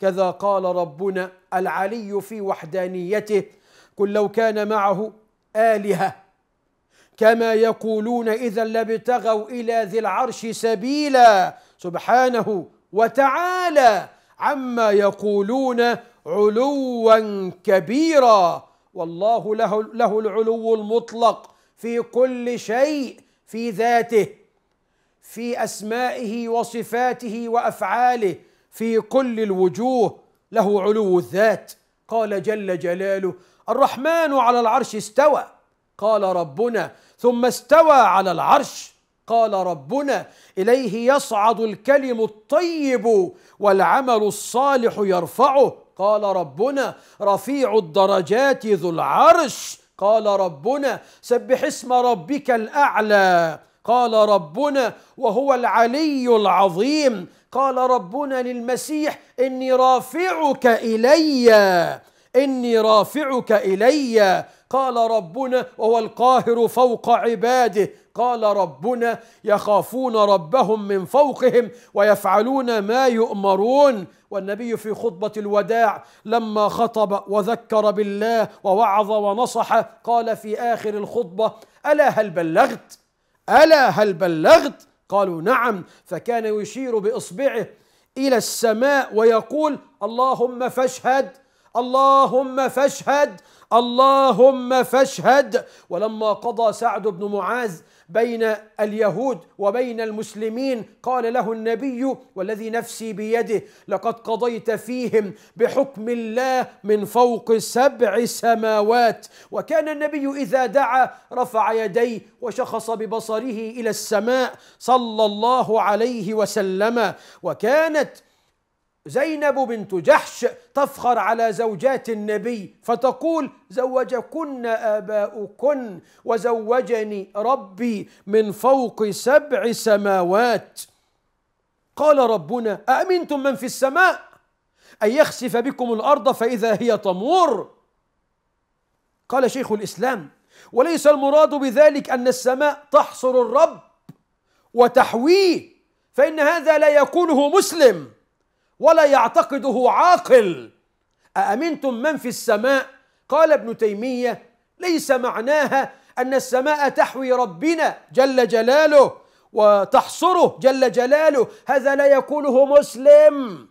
كذا قال ربنا العلي في وحدانيته قل لو كان معه آلهة كما يقولون إذا لابتغوا إلى ذي العرش سبيلا سبحانه وتعالى عما يقولون علوا كبيرا والله له, له العلو المطلق في كل شيء في ذاته في أسمائه وصفاته وأفعاله في كل الوجوه له علو الذات قال جل جلاله الرحمن على العرش استوى قال ربنا ثم استوى على العرش قال ربنا اليه يصعد الكلم الطيب والعمل الصالح يرفعه قال ربنا رفيع الدرجات ذو العرش قال ربنا سبح اسم ربك الاعلى قال ربنا وهو العلي العظيم قال ربنا للمسيح اني رافعك الي اني رافعك الي قال ربنا وهو القاهر فوق عباده قال ربنا يخافون ربهم من فوقهم ويفعلون ما يؤمرون والنبي في خطبه الوداع لما خطب وذكر بالله ووعظ ونصح قال في اخر الخطبه الا هل بلغت الا هل بلغت قالوا نعم فكان يشير باصبعه الى السماء ويقول اللهم فاشهد اللهم فاشهد اللهم فاشهد ولما قضى سعد بن معاذ بين اليهود وبين المسلمين قال له النبي والذي نفسي بيده لقد قضيت فيهم بحكم الله من فوق سبع سماوات وكان النبي اذا دعا رفع يديه وشخص ببصره الى السماء صلى الله عليه وسلم وكانت زينب بنت جحش تفخر على زوجات النبي فتقول زوجكن اباؤكن وزوجني ربي من فوق سبع سماوات قال ربنا أأمنتم من في السماء أن يخسف بكم الأرض فإذا هي تمور قال شيخ الإسلام وليس المراد بذلك أن السماء تحصر الرب وتحويه فإن هذا لا يقوله مسلم ولا يعتقده عاقل أأمنتم من في السماء قال ابن تيمية ليس معناها أن السماء تحوي ربنا جل جلاله وتحصره جل جلاله هذا لا يقوله مسلم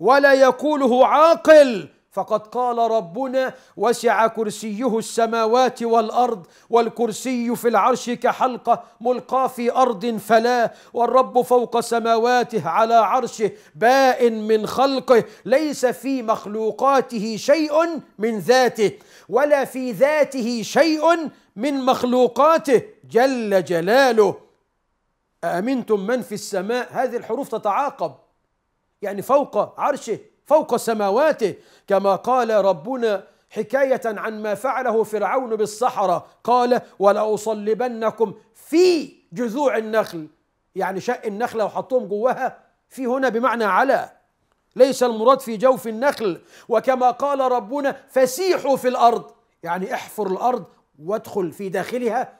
ولا يقوله عاقل فقد قال ربنا وسع كرسيه السماوات والارض والكرسي في العرش كحلقه ملقى في ارض فلا والرب فوق سماواته على عرشه بائن من خلقه ليس في مخلوقاته شيء من ذاته ولا في ذاته شيء من مخلوقاته جل جلاله أأمنتم من في السماء هذه الحروف تتعاقب يعني فوق عرشه فوق سماواته كما قال ربنا حكاية عن ما فعله فرعون بالصحراء قال ولأصلبنكم في جذوع النخل يعني شق النخلة وحطهم جواها في هنا بمعنى على ليس المراد في جوف النخل وكما قال ربنا فسيحوا في الأرض يعني احفر الأرض وادخل في داخلها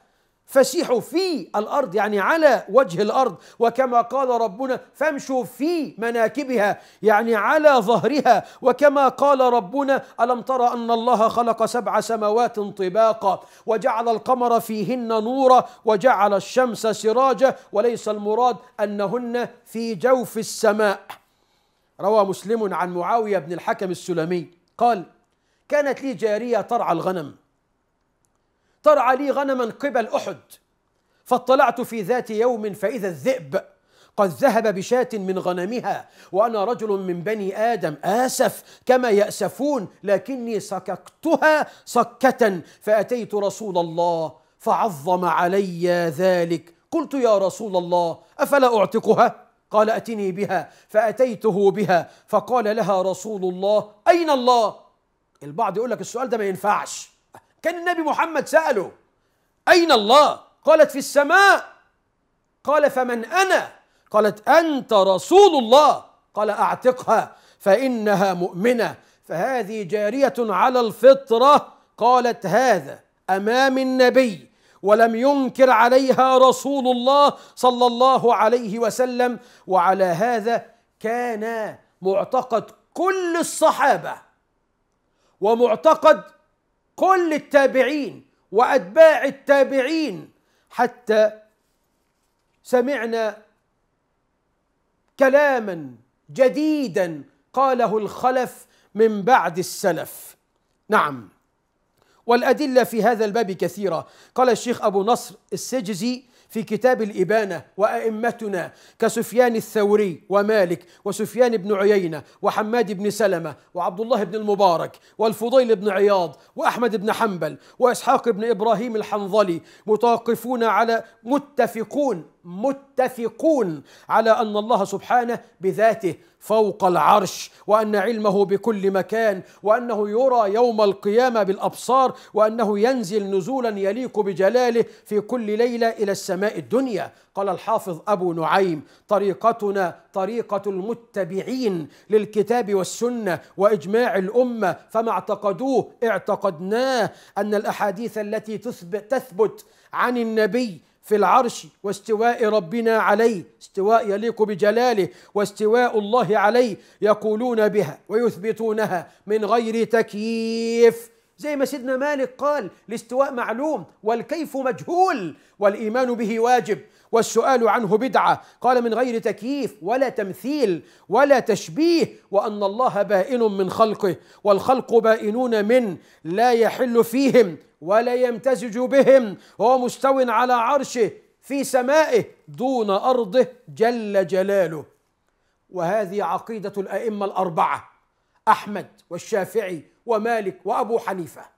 فسيحوا في الارض يعني على وجه الارض وكما قال ربنا فامشوا في مناكبها يعني على ظهرها وكما قال ربنا الم ترى ان الله خلق سبع سماوات طباقا وجعل القمر فيهن نورا وجعل الشمس سراجا وليس المراد انهن في جوف السماء روى مسلم عن معاويه بن الحكم السلمي قال كانت لي جاريه ترعى الغنم ترعى لي غنما قبل أحد فاطلعت في ذات يوم فإذا الذئب قد ذهب بشاة من غنمها وأنا رجل من بني آدم آسف كما يأسفون لكني سككتها سكة فأتيت رسول الله فعظم علي ذلك قلت يا رسول الله أفلا أعتقها؟ قال أتني بها فأتيته بها فقال لها رسول الله أين الله؟ البعض يقول لك السؤال ده ما ينفعش كان النبي محمد سأله أين الله؟ قالت في السماء قال فمن أنا؟ قالت أنت رسول الله قال أعتقها فإنها مؤمنة فهذه جارية على الفطرة قالت هذا أمام النبي ولم ينكر عليها رسول الله صلى الله عليه وسلم وعلى هذا كان معتقد كل الصحابة ومعتقد كل التابعين واتباع التابعين حتى سمعنا كلاما جديدا قاله الخلف من بعد السلف نعم والادله في هذا الباب كثيره قال الشيخ ابو نصر السجزي في كتاب الإبانة وأئمتنا كسفيان الثوري ومالك وسفيان بن عيينة وحماد بن سلمة وعبد الله بن المبارك والفضيل بن عياض وأحمد بن حنبل وإسحاق بن إبراهيم الحنظلي متوقفون على متفقون متفقون على ان الله سبحانه بذاته فوق العرش وان علمه بكل مكان وانه يرى يوم القيامه بالابصار وانه ينزل نزولا يليق بجلاله في كل ليله الى السماء الدنيا قال الحافظ ابو نعيم طريقتنا طريقه المتبعين للكتاب والسنه واجماع الامه فما اعتقدوه اعتقدناه ان الاحاديث التي تثبت, تثبت عن النبي في العرش واستواء ربنا عليه استواء يليق بجلاله واستواء الله عليه يقولون بها ويثبتونها من غير تكييف زي ما سيدنا مالك قال الاستواء معلوم والكيف مجهول والايمان به واجب والسؤال عنه بدعه قال من غير تكييف ولا تمثيل ولا تشبيه وان الله بائن من خلقه والخلق بائنون من لا يحل فيهم ولا يمتزج بهم هو مستو على عرشه في سمائه دون أرضه جل جلاله وهذه عقيدة الأئمة الأربعة أحمد والشافعي ومالك وأبو حنيفة